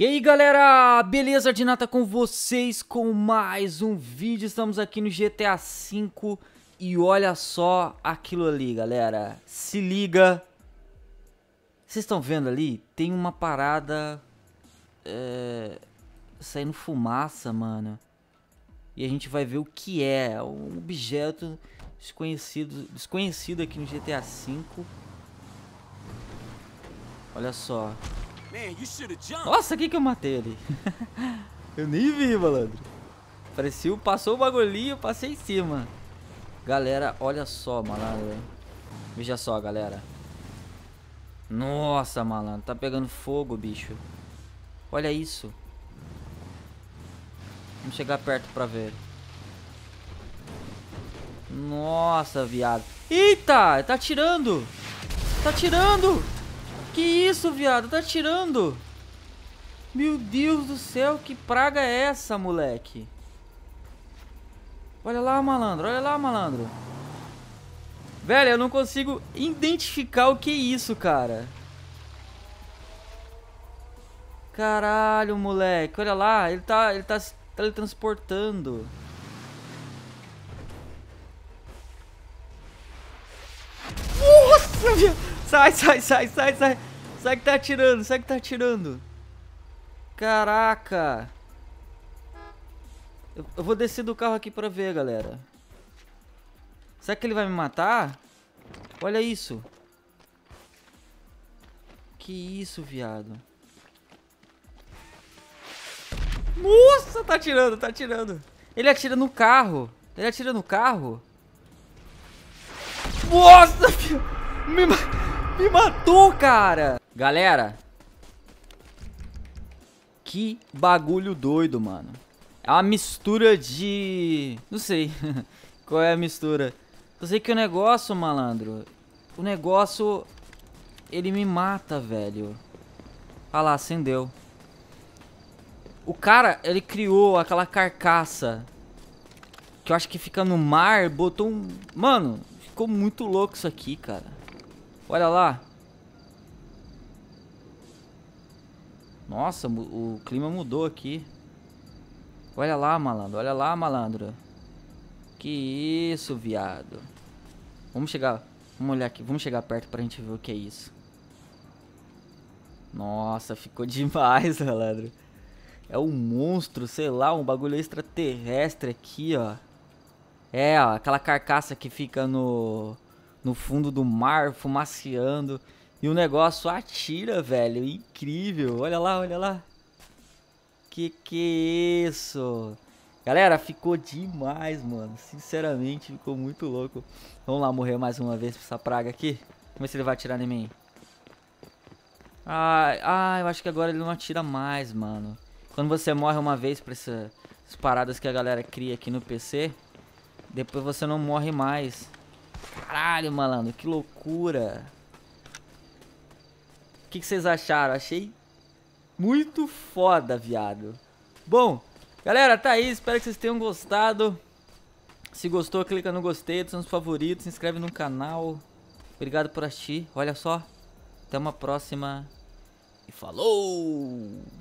E aí galera, beleza? De nata com vocês com mais um vídeo, estamos aqui no GTA V e olha só aquilo ali galera, se liga, vocês estão vendo ali? Tem uma parada é... saindo fumaça mano, e a gente vai ver o que é, um objeto desconhecido, desconhecido aqui no GTA V, olha só, nossa, o que eu matei ele. eu nem vi, malandro. Parecia, passou o bagulhinho, passei em cima. Galera, olha só, malandro. Veja só, galera. Nossa, malandro. Tá pegando fogo, bicho. Olha isso. Vamos chegar perto pra ver. Nossa, viado. Eita, tá tirando. Tá tirando isso, viado? Tá tirando? Meu Deus do céu, que praga é essa, moleque? Olha lá, malandro, olha lá, malandro. Velho, eu não consigo identificar o que é isso, cara. Caralho, moleque. Olha lá, ele tá, ele tá se teletransportando. Nossa, sai, sai, sai, sai, sai. Sai que tá atirando, sai que tá atirando. Caraca. Eu, eu vou descer do carro aqui pra ver, galera. Será que ele vai me matar? Olha isso. Que isso, viado. Nossa, tá atirando, tá atirando. Ele atira no carro. Ele atira no carro. Nossa, me, me matou, cara. Galera, que bagulho doido, mano. É uma mistura de... Não sei qual é a mistura. Eu sei que o negócio, malandro, o negócio, ele me mata, velho. Ah lá, acendeu. O cara, ele criou aquela carcaça que eu acho que fica no mar, botou um... Mano, ficou muito louco isso aqui, cara. Olha lá. Nossa, o clima mudou aqui. Olha lá, malandro. Olha lá, malandro. Que isso, viado. Vamos chegar... Vamos olhar aqui. Vamos chegar perto pra gente ver o que é isso. Nossa, ficou demais, malandro. É um monstro, sei lá, um bagulho extraterrestre aqui, ó. É, ó, aquela carcaça que fica no, no fundo do mar, fumaceando. E o negócio atira, velho. Incrível. Olha lá, olha lá. Que que é isso? Galera, ficou demais, mano. Sinceramente, ficou muito louco. Vamos lá morrer mais uma vez pra essa praga aqui. Vamos ver se ele vai atirar em mim. Ah, ah, eu acho que agora ele não atira mais, mano. Quando você morre uma vez pra essa, essas paradas que a galera cria aqui no PC, depois você não morre mais. Caralho, malandro, que loucura. O que, que vocês acharam? Achei muito foda, viado. Bom, galera, tá aí. Espero que vocês tenham gostado. Se gostou, clica no gostei, dos seus favoritos, se inscreve no canal. Obrigado por assistir. Olha só. Até uma próxima. E falou!